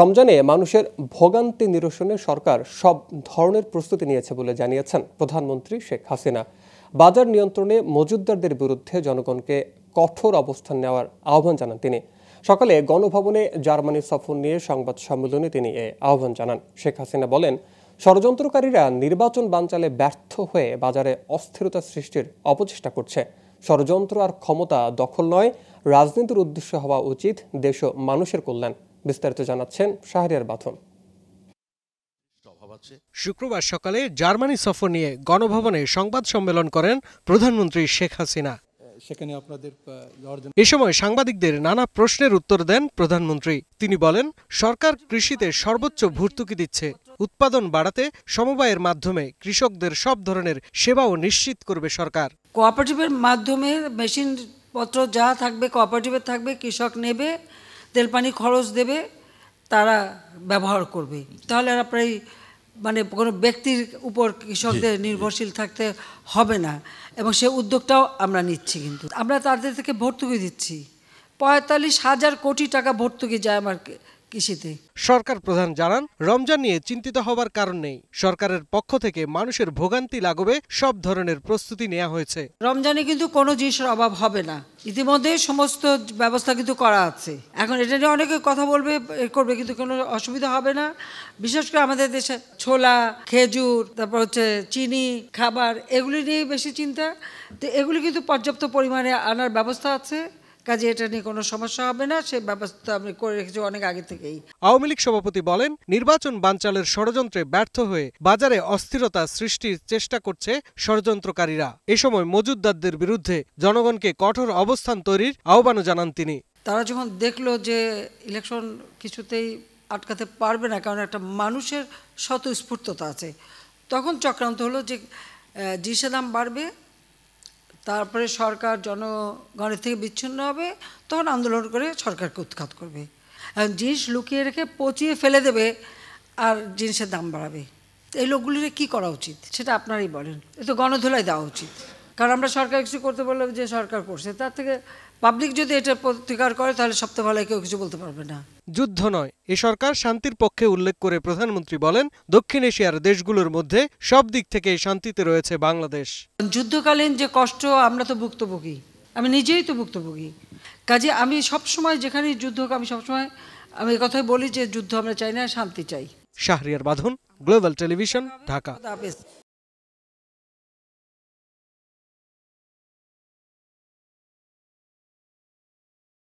রমজানে মানুষের ভোগান্তি নিরসনে সরকার সব ধরনের প্রস্তুতি নিয়েছে বলে জানিয়েছেন প্রধানমন্ত্রী শেখ হাসিনা বাজার নিয়ন্ত্রণে মজুদ্দারদের বিরুদ্ধে জনগণকে কঠোর অবস্থান নেওয়ার আহ্বান জানান তিনি সকালে গণভবনে জার্মানি সফর নিয়ে সংবাদ সম্মেলনে তিনি এ আহ্বান জানান শেখ হাসিনা বলেন ষড়যন্ত্রকারীরা নির্বাচন বানচালে ব্যর্থ হয়ে বাজারে অস্থিরতা সৃষ্টির অপচেষ্টা করছে ষড়যন্ত্র আর ক্ষমতা দখল নয় রাজনীতির উদ্দেশ্য হওয়া উচিত দেশ মানুষের কল্যাণ বিস্তারিত জানাচ্ছেন শাহরিয়ার বাথন শুক্রবার সকালে জার্মানি সফর নিয়ে গণভবনে সংবাদ সম্মেলন করেন প্রধানমন্ত্রী শেখ হাসিনা সেখানে আপনাদের এ সময় সাংবাদিকদের নানা প্রশ্নের উত্তর দেন প্রধানমন্ত্রী তিনি বলেন সরকার কৃষিতে সর্বোচ্চ ভর্তুকি দিচ্ছে উৎপাদন বাড়াতে সমবায়ের মাধ্যমে কৃষকদের সব ধরনের সেবাও নিশ্চিত করবে সরকার কোঅপারেটিভের মাধ্যমে মেশিন পত্র যা থাকবে কোঅপারেটিভের থাকবে কৃষক নেবে তেল পানি খরচ দেবে তারা ব্যবহার করবে তাহলে আর মানে কোনো ব্যক্তির উপর কৃষকদের নির্ভরশীল থাকতে হবে না এবং সে উদ্যোগটাও আমরা নিচ্ছি কিন্তু আমরা তাদের থেকে ভর্তুকি দিচ্ছি পঁয়তাল্লিশ হাজার কোটি টাকা ভর্তুকি যায় আমার কৃষিতে সরকার প্রধান জানান রমজান নিয়ে চিন্তিত হবার কারণ নেই সরকারের পক্ষ থেকে মানুষের ভোগান্তি লাগবে সব ধরনের প্রস্তুতি নেওয়া হয়েছে রমজানে কিন্তু কোনো জিনিসের অভাব হবে না ইতিমধ্যে সমস্ত ব্যবস্থা কিন্তু করা আছে এখন এটা নিয়ে অনেকে কথা বলবে করবে কিন্তু কোনো অসুবিধা হবে না বিশেষ করে আমাদের দেশে ছোলা খেজুর তারপর হচ্ছে চিনি খাবার এগুলি নিয়ে বেশি চিন্তা তো এগুলি কিন্তু পর্যাপ্ত পরিমাণে আনার ব্যবস্থা আছে কাজে এটা নিয়ে কোনো সমস্যা হবে না সে ব্যবস্থা আমি করে রেখেছি অনেক আগে থেকেই আওয়ামী লীগ সভাপতি বলেন নির্বাচন বানচালের ষড়যন্ত্রে ব্যর্থ হয়ে বাজারে অস্থিরতা সৃষ্টির চেষ্টা করছে ষড়যন্ত্রকারীরা এ সময় মজুদ্দারদের বিরুদ্ধে জনগণকে কঠোর অবস্থান তৈরির আহ্বানও জানান তিনি তারা যখন দেখলো যে ইলেকশন কিছুতেই আটকাতে পারবে না কারণ একটা মানুষের স্বতঃস্ফূর্ততা আছে তখন চক্রান্ত হলো যে জিসের দাম বাড়বে তারপরে সরকার জনগণের থেকে বিচ্ছিন্ন হবে তখন আন্দোলন করে সরকারকে উৎখাত করবে জিনিস লুকিয়ে রেখে পচিয়ে ফেলে দেবে আর জিনিসের দাম বাড়াবে এই লোকগুলির কি করা উচিত সেটা আপনারই বলেন এ তো গণধোলাই দেওয়া উচিত কারণ আমরা সরকার কিছু করতে বললে যে সরকার করছে তার থেকে পাবলিক যদি এটা প্রতিকার করে তাহলে সবচেয়ে ভালো কেউ কিছু বলতে পারবে না যুদ্ধ নয় এ সরকার শান্তির পক্ষে উল্লেখ করে প্রধানমন্ত্রী বলেন দক্ষিণ এশিয়ার দেশগুলোর মধ্যে সব দিক থেকে শান্তিতে রয়েছে বাংলাদেশ যুদ্ধকালীন যে কষ্ট আমরা তো ভুক্তভোগী আমি নিজেই তো ভুক্তভোগী কাজে আমি সব সময় যেখানেই যুদ্ধ হোক আমি সবসময় আমি কথাই বলি যে যুদ্ধ আমরা চাই না শান্তি চাই শাহরিয়ার বাঁধন গ্লোবাল টেলিভিশন ঢাকা